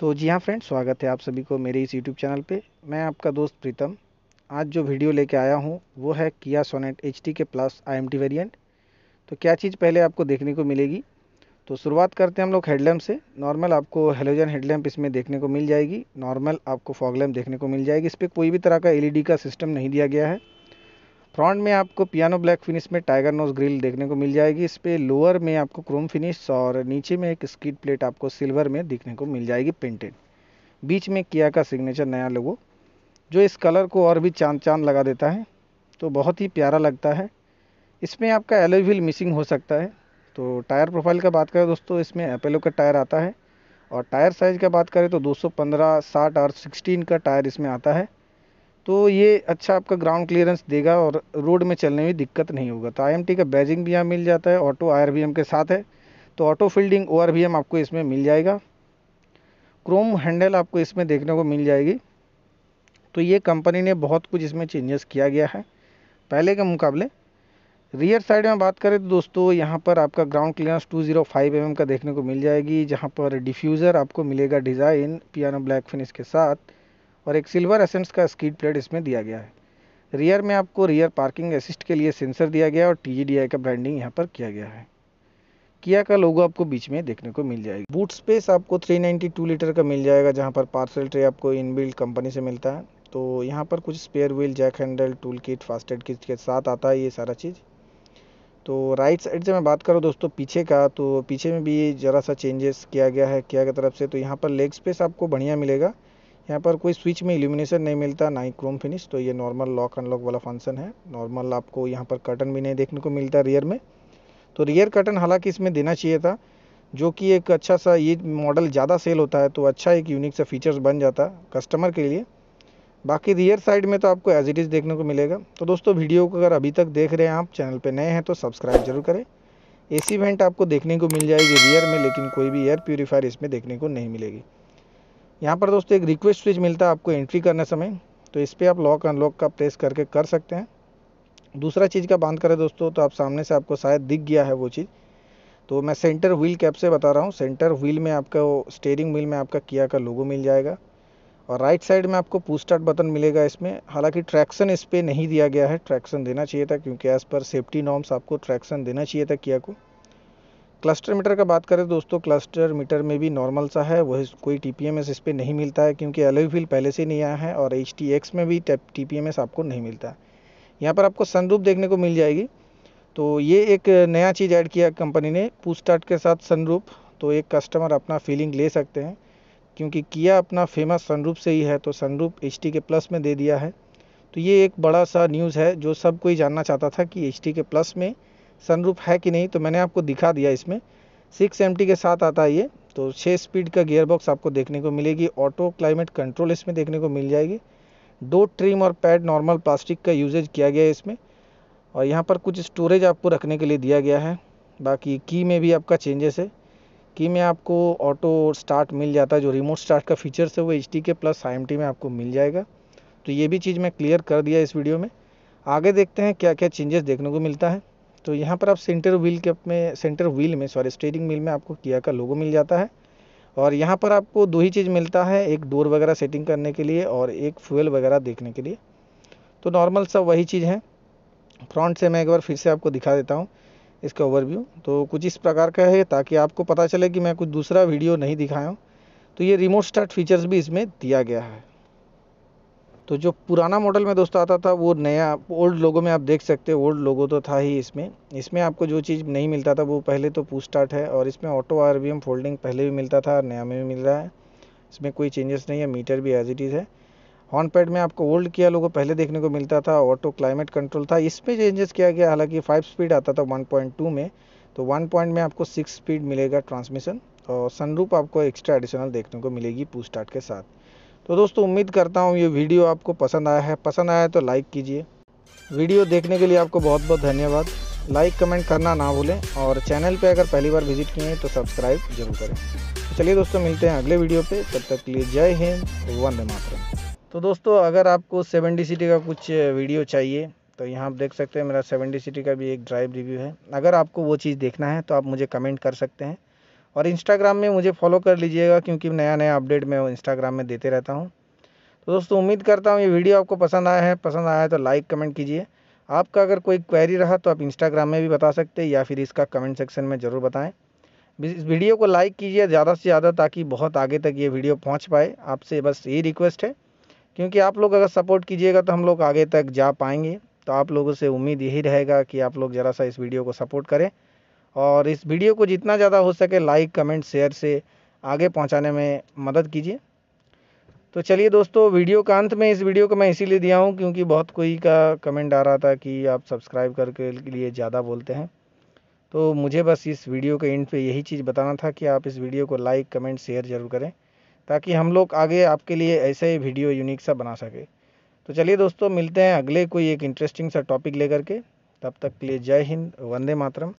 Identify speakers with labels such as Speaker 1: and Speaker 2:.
Speaker 1: तो जी हाँ फ्रेंड स्वागत है आप सभी को मेरे इस यूट्यूब चैनल पे मैं आपका दोस्त प्रीतम आज जो वीडियो लेके आया हूँ वो है Kia Sonet H K plus I M variant तो क्या चीज़ पहले आपको देखने को मिलेगी तो शुरुआत करते हैं हम लोग हेडलैम्प से नॉर्मल आपको हेलोजन हेडलैम्प इसमें देखने को मिल जाएगी नॉर्मल आपको फॉगलैम्प देखने को मिल जाएगी इस पर कोई भी तरह का एल e का सिस्टम नहीं दिया गया है फ्रंट में आपको पियानो ब्लैक फिनिश में टाइगर नोज ग्रिल देखने को मिल जाएगी इस पर लोअर में आपको क्रोम फिनिश और नीचे में एक स्कीट प्लेट आपको सिल्वर में देखने को मिल जाएगी पेंटेड बीच में किया का सिग्नेचर नया लोगो जो इस कलर को और भी चांद चांद लगा देता है तो बहुत ही प्यारा लगता है इसमें आपका एलोई व्हील मिसिंग हो सकता है तो टायर प्रोफाइल का बात करें दोस्तों इसमें अपेलो का टायर आता है और टायर साइज़ का बात करें तो 215, 60 और 16 का टायर इसमें आता है तो ये अच्छा आपका ग्राउंड क्लियरेंस देगा और रोड में चलने में दिक्कत नहीं होगा तो आई का बैजिंग भी यहाँ मिल जाता है ऑटो आई के साथ है तो ऑटो फील्डिंग ओ आपको इसमें मिल जाएगा क्रोम हैंडल आपको इसमें देखने को मिल जाएगी तो ये कंपनी ने बहुत कुछ इसमें चेंजेस किया गया है पहले के मुकाबले रियर साइड में बात करें तो दोस्तों यहाँ पर आपका ग्राउंड क्लियरेंस 205 जीरो mm का देखने को मिल जाएगी जहाँ पर डिफ्यूज़र आपको मिलेगा डिज़ाइन पियानो ब्लैक फिनिश के साथ और एक सिल्वर एसेंस का स्कीड प्लेट इसमें दिया गया है रियर में आपको रियर पार्किंग असिस्ट के लिए सेंसर दिया गया और टी का ब्रांडिंग यहाँ पर किया गया है किया का लोगो आपको बीच में देखने को मिल जाएगी बूट स्पेस आपको 392 लीटर का मिल जाएगा जहाँ पर पार्सल ट्रे आपको इनबिल्ट कंपनी से मिलता है तो यहाँ पर कुछ spare wheel jack handle tool kit first aid kit के साथ आता है ये सारा चीज़ तो राइट साइड से मैं बात करूँ दोस्तों पीछे का तो पीछे में भी ज़रा सा चेंजेस किया गया है किया की तरफ से तो यहाँ पर लेग स्पेस आपको बढ़िया मिलेगा यहाँ पर कोई स्विच में इल्यूमिनेशन नहीं मिलता ना ही क्रोम फिनिश तो ये नॉर्मल लॉक अनलॉक वाला फंक्शन है नॉर्मल आपको यहाँ पर कर्टन भी नहीं देखने को मिलता रियर में तो रियर कर्टन हालांकि इसमें देना चाहिए था जो कि एक अच्छा सा ये मॉडल ज़्यादा सेल होता है तो अच्छा एक यूनिक सा फीचर्स बन जाता कस्टमर के लिए बाकी रियर साइड में तो आपको एज इट इज़ देखने को मिलेगा तो दोस्तों वीडियो को अगर अभी तक देख रहे हैं आप चैनल पर नए हैं तो सब्सक्राइब जरूर करें एसी वेंट आपको देखने को मिल जाएगी रियर में लेकिन कोई भी एयर प्योरीफायर इसमें देखने को नहीं मिलेगी यहाँ पर दोस्तों एक रिक्वेस्ट स्विच मिलता है आपको एंट्री करने समय तो इस पर आप लॉक अनलॉक का प्रेस करके कर सकते हैं दूसरा चीज़ का बांध करें दोस्तों तो आप सामने से आपको शायद दिख गया है वो चीज़ तो मैं सेंटर व्हील कैप से बता रहा हूँ सेंटर व्हील में आपका वो स्टेयरिंग व्हील में आपका किया का लोगो मिल जाएगा और राइट साइड में आपको पुश स्टार्ट बटन मिलेगा इसमें हालांकि ट्रैक्शन इस पर नहीं दिया गया है ट्रैक्शन देना चाहिए था क्योंकि एज़ पर सेफ्टी नॉर्म्स आपको ट्रैक्शन देना चाहिए था किया को क्लस्टर मीटर का बात करें दोस्तों क्लस्टर मीटर में भी नॉर्मल सा है वह कोई टी पी एम एस इस पर नहीं मिलता है क्योंकि एलोई व्हील पहले से नहीं आया है और एच टी एक्स में भी टी पी एम एस आपको नहीं मिलता है यहाँ पर आपको सनरूप देखने को मिल जाएगी तो ये एक नया चीज़ ऐड किया कंपनी ने पूस्टार्ट के साथ सनरूप तो एक कस्टमर अपना फीलिंग ले सकते हैं क्योंकि किया अपना फेमस सनरूप से ही है तो सनरूप एच के प्लस में दे दिया है तो ये एक बड़ा सा न्यूज़ है जो सब कोई जानना चाहता था कि एच के प्लस में सनरूफ है कि नहीं तो मैंने आपको दिखा दिया इसमें सिक्स एम के साथ आता है ये तो छः स्पीड का गियर बॉक्स आपको देखने को मिलेगी ऑटो क्लाइमेट कंट्रोल इसमें देखने को मिल जाएगी दो ट्रिम और पैड नॉर्मल प्लास्टिक का यूजेज किया गया है इसमें और यहाँ पर कुछ स्टोरेज आपको रखने के लिए दिया गया है बाकी की में भी आपका चेंजेस है की में आपको ऑटो स्टार्ट मिल जाता है जो रिमोट स्टार्ट का फीचर्स है वो एच के प्लस आई में आपको मिल जाएगा तो ये भी चीज़ मैं क्लियर कर दिया इस वीडियो में आगे देखते हैं क्या क्या चेंजेस देखने को मिलता है तो यहाँ पर आप सेंटर व्हील के में सेंटर व्हील में सॉरी स्टेयरिंग व्हील में आपको किया का लोगो मिल जाता है और यहाँ पर आपको दो ही चीज़ मिलता है एक डोर वगैरह सेटिंग करने के लिए और एक फ्यूल वगैरह देखने के लिए तो नॉर्मल सब वही चीज़ है फ्रंट से मैं एक बार फिर से आपको दिखा देता हूँ इसका ओवरव्यू तो कुछ इस प्रकार का है ताकि आपको पता चले कि मैं कुछ दूसरा वीडियो नहीं दिखाया हूँ तो ये रिमोट स्टार्ट फीचर्स भी इसमें दिया गया है तो जो पुराना मॉडल में दोस्तों आता था वो नया ओल्ड लोगों में आप देख सकते हो ओल्ड लोगों तो था ही इसमें इसमें आपको जो चीज़ नहीं मिलता था वो पहले तो पू स्टार्ट है और इसमें ऑटो आर फोल्डिंग पहले भी मिलता था और नया में भी मिल रहा है इसमें कोई चेंजेस नहीं है मीटर भी एज इट इज़ है हॉर्न पैड में आपको ओल्ड किया लोगों पहले देखने को मिलता था ऑटो क्लाइमेट कंट्रोल था इसमें चेंजेस किया गया हालांकि फाइव स्पीड आता था वन में तो वन पॉइंट में आपको सिक्स स्पीड मिलेगा ट्रांसमिशन और सनरूप आपको एक्स्ट्रा एडिशनल देखने को मिलेगी पूस्टार्ट के साथ तो दोस्तों उम्मीद करता हूँ ये वीडियो आपको पसंद आया है पसंद आया है तो लाइक कीजिए वीडियो देखने के लिए आपको बहुत बहुत धन्यवाद लाइक कमेंट करना ना भूलें और चैनल पे अगर पहली बार विजिट किए हैं तो सब्सक्राइब जरूर करें तो चलिए दोस्तों मिलते हैं अगले वीडियो पे तब तक के लिए जय हिंद वंदे मातरम तो दोस्तों अगर आपको सेवन डी सिटी का कुछ वीडियो चाहिए तो यहाँ आप देख सकते हैं मेरा सेवन डी सिटी का भी एक ड्राइव रिव्यू है अगर आपको वो चीज़ देखना है तो आप मुझे कमेंट कर सकते हैं और इंस्टाग्राम में मुझे फॉलो कर लीजिएगा क्योंकि नया नया अपडेट मैं इंस्टाग्राम में देते रहता हूँ तो दोस्तों उम्मीद करता हूँ ये वीडियो आपको पसंद आया है पसंद आया है तो लाइक कमेंट कीजिए आपका अगर कोई क्वेरी रहा तो आप इंस्टाग्राम में भी बता सकते हैं या फिर इसका कमेंट सेक्शन में ज़रूर बताएं इस वीडियो को लाइक कीजिए ज़्यादा से ज़्यादा ताकि बहुत आगे तक ये वीडियो पहुंच पाए आपसे बस यही रिक्वेस्ट है क्योंकि आप लोग अगर सपोर्ट कीजिएगा तो हम लोग आगे तक जा पाएंगे तो आप लोगों से उम्मीद यही रहेगा कि आप लोग ज़रा सा इस वीडियो को सपोर्ट करें और इस वीडियो को जितना ज़्यादा हो सके लाइक कमेंट शेयर से आगे पहुंचाने में मदद कीजिए तो चलिए दोस्तों वीडियो का अंत में इस वीडियो को मैं इसीलिए दिया हूँ क्योंकि बहुत कोई का कमेंट आ रहा था कि आप सब्सक्राइब करके लिए ज़्यादा बोलते हैं तो मुझे बस इस वीडियो के एंड पे यही चीज़ बताना था कि आप इस वीडियो को लाइक कमेंट शेयर ज़रूर करें ताकि हम लोग आगे आपके लिए ऐसे ही वीडियो यूनिक सा बना सके तो चलिए दोस्तों मिलते हैं अगले कोई एक इंटरेस्टिंग सा टॉपिक लेकर के तब तक के लिए जय हिंद वंदे मातरम